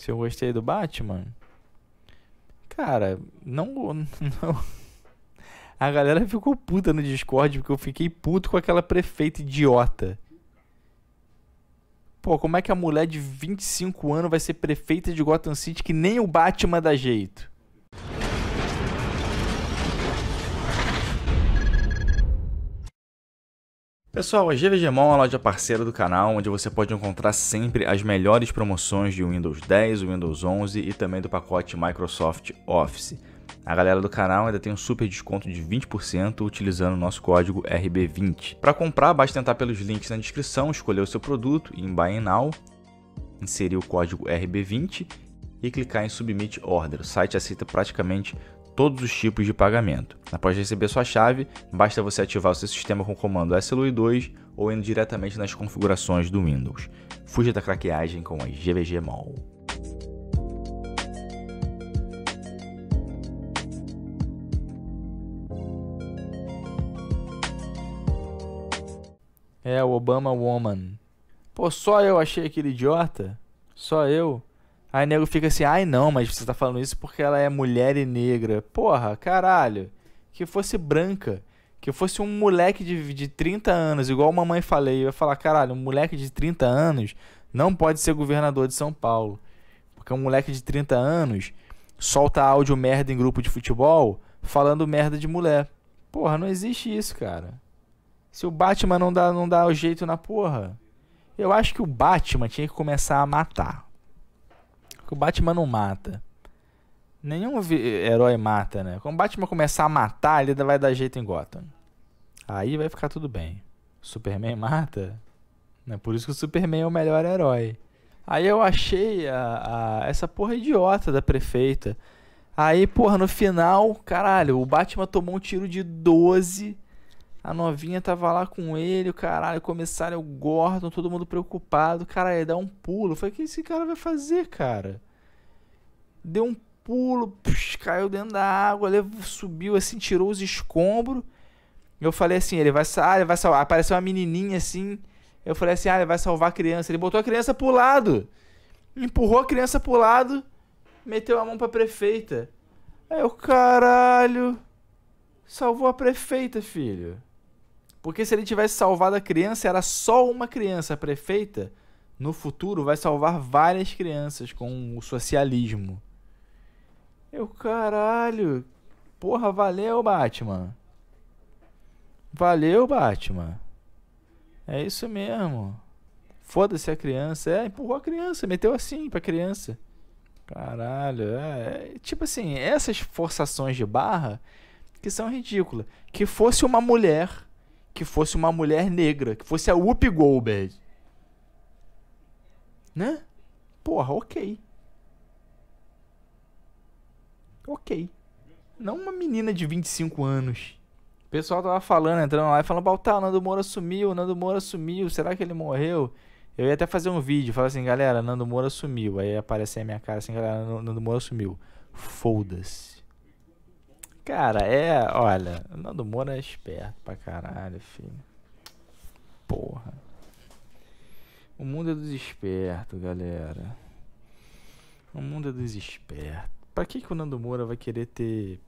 Se eu gostei do Batman. Cara, não. não. A galera ficou puta no Discord porque eu fiquei puto com aquela prefeita idiota. Pô, como é que a mulher de 25 anos vai ser prefeita de Gotham City que nem o Batman dá jeito? Pessoal, a GVGMON é uma loja parceira do canal, onde você pode encontrar sempre as melhores promoções de Windows 10, Windows 11 e também do pacote Microsoft Office. A galera do canal ainda tem um super desconto de 20% utilizando o nosso código RB20. Para comprar, basta tentar pelos links na descrição, escolher o seu produto em Buy Now, inserir o código RB20 e clicar em Submit Order. O site aceita praticamente todos os tipos de pagamento. Após receber sua chave, basta você ativar o seu sistema com o comando SLUI2 ou indo diretamente nas configurações do Windows. Fuja da craqueagem com a GVG Mall. É, o Obama Woman. Pô, só eu achei aquele idiota? Só eu? Aí nego fica assim, ai não, mas você tá falando isso porque ela é mulher e negra. Porra, caralho. Que fosse branca. Que fosse um moleque de, de 30 anos, igual a mamãe falei. Eu ia falar, caralho, um moleque de 30 anos não pode ser governador de São Paulo. Porque um moleque de 30 anos solta áudio merda em grupo de futebol falando merda de mulher. Porra, não existe isso, cara. Se o Batman não dá, não dá o jeito na porra. Eu acho que o Batman tinha que começar a matar o Batman não mata. Nenhum herói mata, né? Quando o Batman começar a matar, ele vai dar jeito em Gotham. Aí vai ficar tudo bem. O Superman mata? É por isso que o Superman é o melhor herói. Aí eu achei a, a, essa porra idiota da prefeita. Aí, porra, no final, caralho, o Batman tomou um tiro de 12. A novinha tava lá com ele, caralho, o Gordon, todo mundo preocupado. Caralho, ele dá um pulo. Falei, o que esse cara vai fazer, cara? deu um pulo, caiu dentro da água, subiu assim, tirou os escombros. Eu falei assim, ele vai, ah, ele vai salvar. Apareceu uma menininha assim. Eu falei assim, ah, ele vai salvar a criança. Ele botou a criança pro lado. Empurrou a criança pro lado. Meteu a mão pra prefeita. Aí o caralho. Salvou a prefeita, filho. Porque se ele tivesse salvado a criança, era só uma criança. A prefeita, no futuro, vai salvar várias crianças com o socialismo. Eu, caralho. Porra, valeu, Batman. Valeu, Batman. É isso mesmo. Foda-se a criança. É, empurrou a criança, meteu assim pra criança. Caralho, é, é, Tipo assim, essas forçações de barra que são ridículas. Que fosse uma mulher, que fosse uma mulher negra, que fosse a Whoopi Goldberg. Né? Porra, ok ok. Não uma menina de 25 anos. O pessoal tava falando, entrando lá e falando, Baltar, tá, Nando Moura sumiu, Nando Moura sumiu, será que ele morreu? Eu ia até fazer um vídeo, falar assim, galera, Nando Moura sumiu. Aí aparece a minha cara assim, galera, Nando Moura sumiu. Foda-se. Cara, é, olha, Nando Moura é esperto pra caralho, filho. Porra. O mundo é dos espertos, galera. O mundo é dos espertos. Pra que, que o Nando Moura vai querer ter.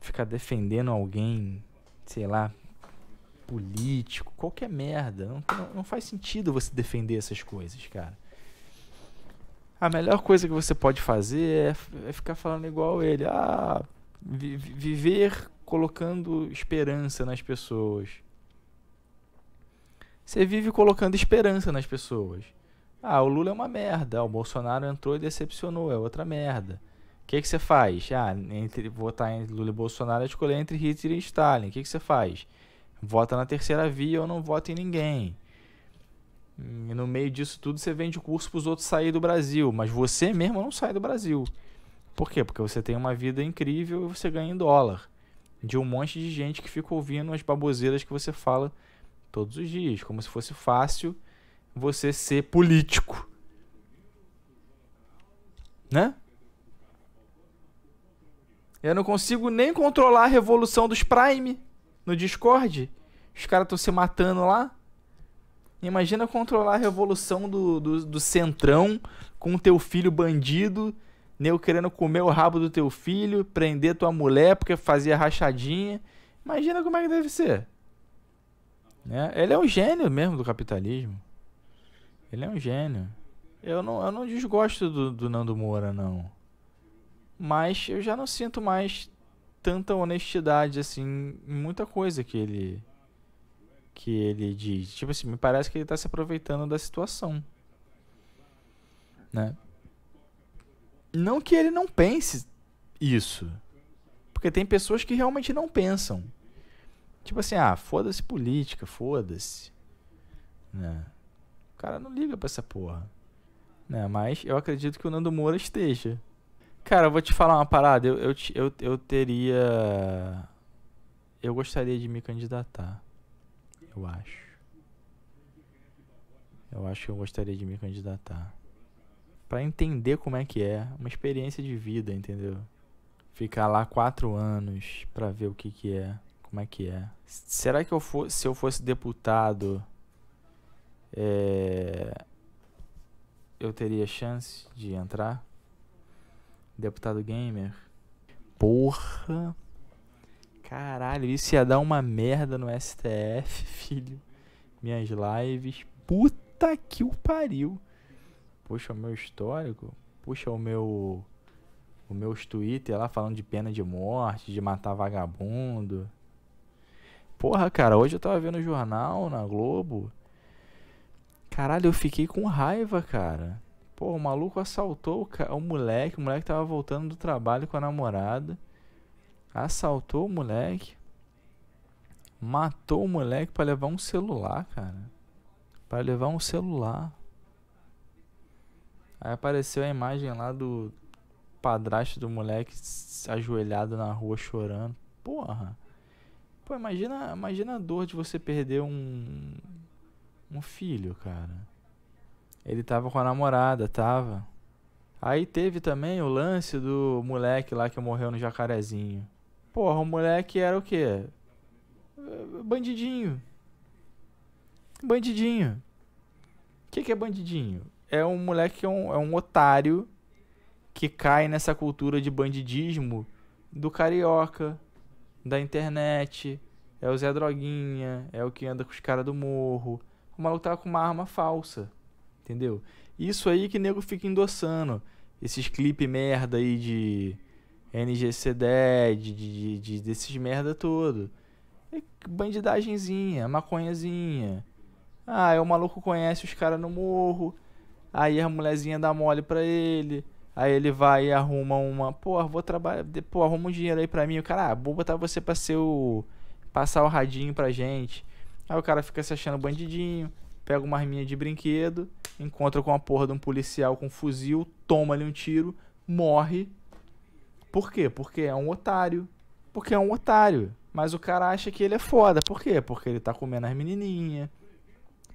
ficar defendendo alguém, sei lá, político, qualquer merda. Não, tem, não, faz sentido você defender essas coisas, cara. A melhor coisa que você pode fazer é, é ficar falando igual ele. Ah, vi, viver colocando esperança nas pessoas. Você vive colocando esperança nas pessoas. Ah, o Lula é uma merda. o Bolsonaro entrou e decepcionou. É outra merda. O que, que você faz? Ah, entre votar entre Lula e Bolsonaro é escolher entre Hitler e Stalin. O que, que você faz? Vota na terceira via ou não vota em ninguém. E no meio disso tudo você vende curso para os outros sair do Brasil. Mas você mesmo não sai do Brasil. Por quê? Porque você tem uma vida incrível e você ganha em dólar. De um monte de gente que fica ouvindo as baboseiras que você fala todos os dias, como se fosse fácil você ser político. Né? Eu não consigo nem controlar a revolução dos Prime no Discord. Os caras estão se matando lá. Imagina controlar a revolução do, do, do centrão com teu filho bandido, nego querendo comer o rabo do teu filho, prender tua mulher porque fazia rachadinha. Imagina como é que deve ser. Né? Ele é um gênio mesmo do capitalismo. Ele é um gênio. Eu não, eu não desgosto do, do Nando Moura, não. Mas eu já não sinto mais tanta honestidade, assim, em muita coisa que ele. que ele diz. Tipo assim, me parece que ele tá se aproveitando da situação. Né? Não que ele não pense isso. Porque tem pessoas que realmente não pensam. Tipo assim, ah, foda-se política, foda-se. Né? O cara não liga pra essa porra. Né? Mas eu acredito que o Nando Moura esteja. Cara, eu vou te falar uma parada. Eu, eu, eu, eu teria. Eu gostaria de me candidatar. Eu acho. Eu acho que eu gostaria de me candidatar. para entender como é que é. Uma experiência de vida, entendeu? Ficar lá quatro anos para ver o que que é. Como é que é. Será que eu for, se eu fosse deputado é, eu teria chance de entrar. Deputado Gamer. Porra. Caralho, isso ia dar uma merda no STF, filho. Minhas lives. Puta que o pariu. Puxa o meu histórico. Puxa o meu. O meus Twitter lá falando de pena de morte, de matar vagabundo. Porra, cara, hoje eu tava vendo o jornal na Globo. Caralho, eu fiquei com raiva, cara. Pô, o maluco assaltou o, ca... o moleque. O moleque tava voltando do trabalho com a namorada. Assaltou o moleque. Matou o moleque para levar um celular, cara. Para levar um celular. Aí apareceu a imagem lá do padrasto do moleque ajoelhado na rua chorando. Porra. Pô, imagina, imagina a dor de você perder um, um filho, cara. Ele tava com a namorada, tava. Aí teve também o lance do moleque lá que morreu no jacarezinho. Porra, o moleque era o quê? Bandidinho. Bandidinho. O que, que é bandidinho? É um moleque que é um, é um otário que cai nessa cultura de bandidismo do carioca, da internet. É o Zé Droguinha, é o que anda com os caras do morro, o maluco tava com uma arma falsa. Entendeu? Isso aí que nego fica endossando. Esses clipes merda aí de NGC10, de, de, de, desses merda todo. É bandidagenzinha, maconhazinha. Ah, aí é o maluco conhece os caras no morro. Aí a mulherzinha dá mole pra ele. Aí ele vai e arruma uma. Pô, vou trabalhar. Pô, arruma um dinheiro aí pra mim. O cara, ah, vou botar você pra ser o. Passar o radinho pra gente. Aí o cara fica se achando bandidinho, pega uma arminha de brinquedo, encontra com a porra de um policial com um fuzil, toma ali um tiro, morre. Por quê? Porque é um otário. Porque é um otário. Mas o cara acha que ele é foda. Por quê? Porque ele tá comendo as menininhas.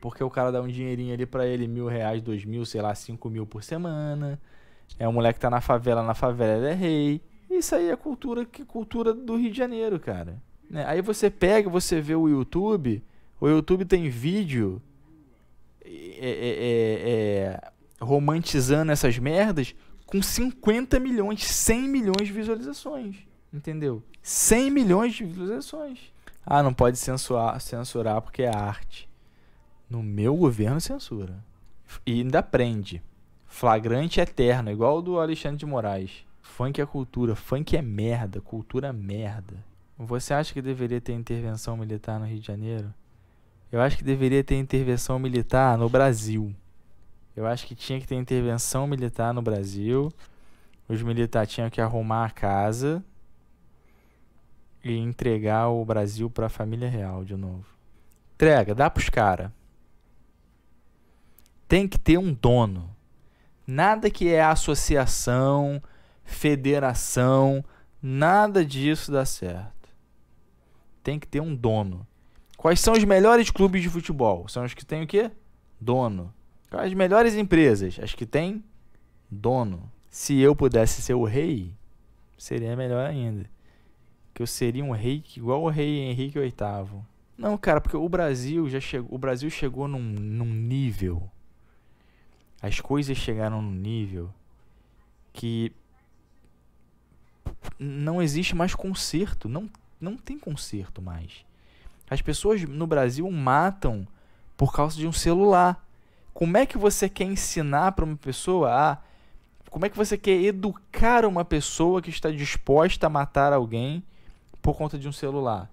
Porque o cara dá um dinheirinho ali pra ele, mil reais, dois mil, sei lá, cinco mil por semana. É um moleque que tá na favela, na favela ele é rei. Isso aí é cultura que cultura do Rio de Janeiro, cara. Né? Aí você pega, você vê o YouTube o YouTube tem vídeo é, é, é, é romantizando essas merdas com 50 milhões, 100 milhões de visualizações. Entendeu? 100 milhões de visualizações. Ah, não pode censurar, censurar porque é arte. No meu governo censura. E ainda prende. Flagrante eterno, igual o do Alexandre de Moraes. Funk é cultura, funk é merda, cultura é merda. Você acha que deveria ter intervenção militar no Rio de Janeiro? Eu acho que deveria ter intervenção militar no Brasil. Eu acho que tinha que ter intervenção militar no Brasil. Os militares tinham que arrumar a casa e entregar o Brasil para a família real de novo. Entrega, dá pros caras. Tem que ter um dono. Nada que é associação, federação, nada disso dá certo. Tem que ter um dono. Quais são os melhores clubes de futebol? São os que têm o quê? Dono. As melhores empresas? As que têm dono. Se eu pudesse ser o rei, seria melhor ainda. Que eu seria um rei igual o rei Henrique VIII. Não, cara, porque o Brasil já chegou, o Brasil chegou num, num nível. As coisas chegaram num nível que não existe mais conserto, não não tem conserto mais. As pessoas no Brasil matam por causa de um celular. Como é que você quer ensinar para uma pessoa a. Como é que você quer educar uma pessoa que está disposta a matar alguém por conta de um celular?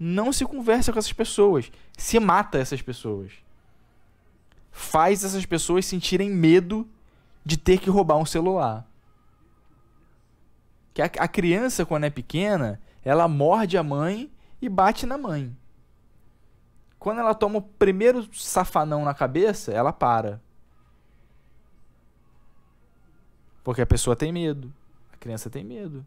Não se conversa com essas pessoas. Se mata essas pessoas. Faz essas pessoas sentirem medo de ter que roubar um celular. Que a, a criança, quando é pequena, ela morde a mãe e bate na mãe. Quando ela toma o primeiro safanão na cabeça, ela para. Porque a pessoa tem medo. A criança tem medo.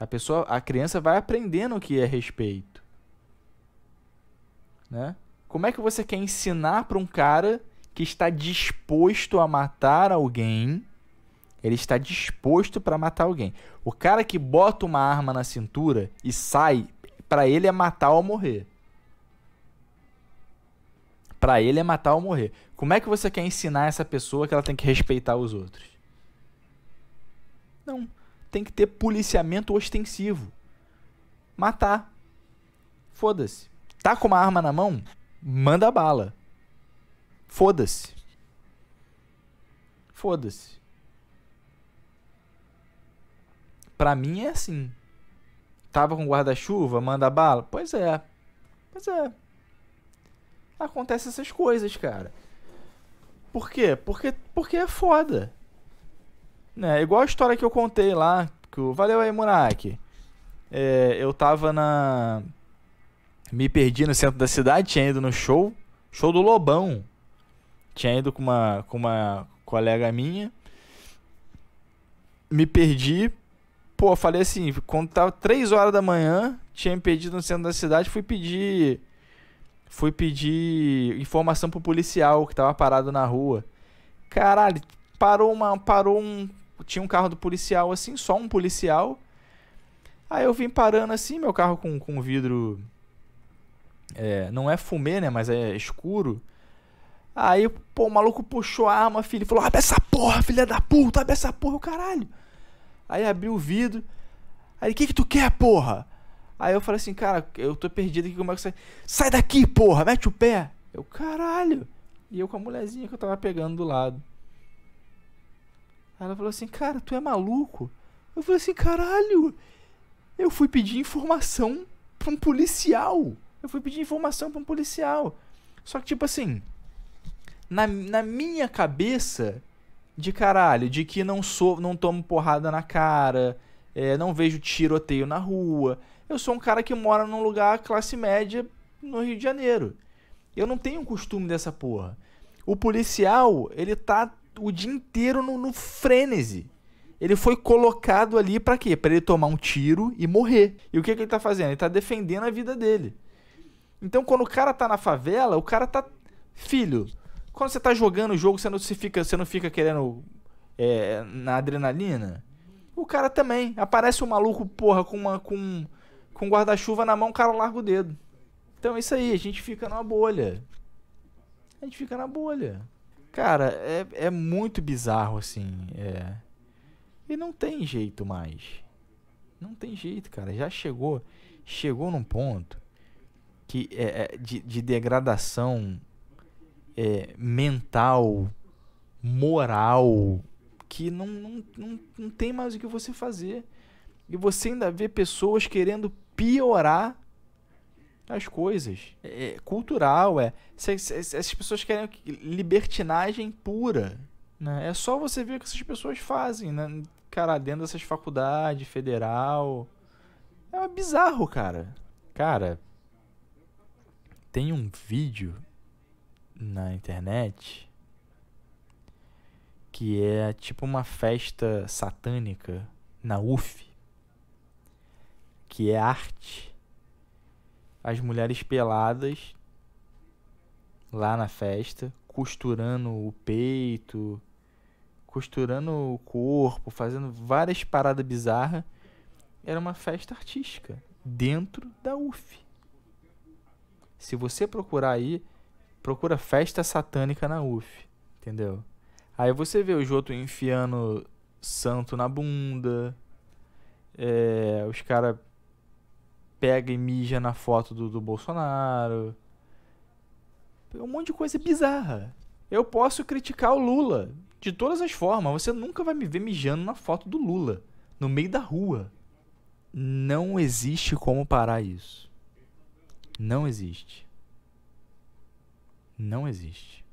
A pessoa, a criança vai aprendendo o que é respeito. Né? Como é que você quer ensinar para um cara que está disposto a matar alguém? Ele está disposto para matar alguém. O cara que bota uma arma na cintura e sai para ele é matar ou morrer. Para ele é matar ou morrer. Como é que você quer ensinar essa pessoa que ela tem que respeitar os outros? Não, tem que ter policiamento ostensivo. Matar. Foda-se. Tá com uma arma na mão? Manda bala. Foda-se. Foda-se. Pra mim é assim. Tava com guarda-chuva, manda bala? Pois é. Pois é. Acontece essas coisas, cara. Por quê? Porque, porque é foda. Né? Igual a história que eu contei lá. Que o... Valeu aí, Muraki. É, eu tava na. Me perdi no centro da cidade, tinha ido no show. Show do Lobão. Tinha ido com uma, com uma colega minha. Me perdi, Pô, falei assim, quando tava 3 horas da manhã, tinha me pedido no centro da cidade, fui pedir. Fui pedir informação pro policial que tava parado na rua. Caralho, parou uma. Parou um. Tinha um carro do policial assim, só um policial. Aí eu vim parando assim, meu carro com, com vidro. É, não é fumê, né? Mas é escuro. Aí, pô, o maluco puxou a arma, filho, falou: abre essa porra, filha da puta, abre essa porra, caralho. Aí abriu o vidro. Aí, o que que tu quer, porra? Aí eu falei assim, cara, eu tô perdido aqui, como é que sai? Sai daqui, porra, mete o pé. Eu, caralho. E eu com a mulherzinha que eu tava pegando do lado. Aí ela falou assim, cara, tu é maluco? Eu falei assim, caralho. Eu fui pedir informação pra um policial. Eu fui pedir informação pra um policial. Só que, tipo assim, na, na minha cabeça, de caralho, de que não sou, não tomo porrada na cara, é, não vejo tiroteio na rua. Eu sou um cara que mora num lugar classe média no Rio de Janeiro. Eu não tenho costume dessa porra. O policial, ele tá o dia inteiro no, no frenesi. Ele foi colocado ali para quê? Para ele tomar um tiro e morrer. E o que, que ele tá fazendo? Ele tá defendendo a vida dele. Então, quando o cara tá na favela, o cara tá. Filho, quando você tá jogando o jogo, você não, se fica, você não fica querendo é, na adrenalina? O cara também. Aparece um maluco, porra, com uma com, com guarda-chuva na mão, o cara larga o dedo. Então é isso aí, a gente fica na bolha. A gente fica na bolha. Cara, é, é muito bizarro, assim. É. E não tem jeito mais. Não tem jeito, cara. Já chegou. Chegou num ponto que é, é de, de degradação é, mental, moral, que não, não, não, não tem mais o que você fazer. E você ainda vê pessoas querendo piorar as coisas. É, é cultural, é. Essas pessoas querem libertinagem pura. Né? É só você ver o que essas pessoas fazem, né? Cara, dentro dessas faculdades, federal. É bizarro, cara. Cara, tem um vídeo na internet que é tipo uma festa satânica na UF, que é arte. As mulheres peladas lá na festa, costurando o peito, costurando o corpo, fazendo várias paradas bizarras. Era uma festa artística dentro da UF. Se você procurar aí, procura festa satânica na UF, entendeu? Aí você vê o Joto enfiando santo na bunda, é, os caras pega e mija na foto do, do Bolsonaro. Um monte de coisa bizarra. Eu posso criticar o Lula de todas as formas. Você nunca vai me ver mijando na foto do Lula, no meio da rua. Não existe como parar isso. Não existe não existe.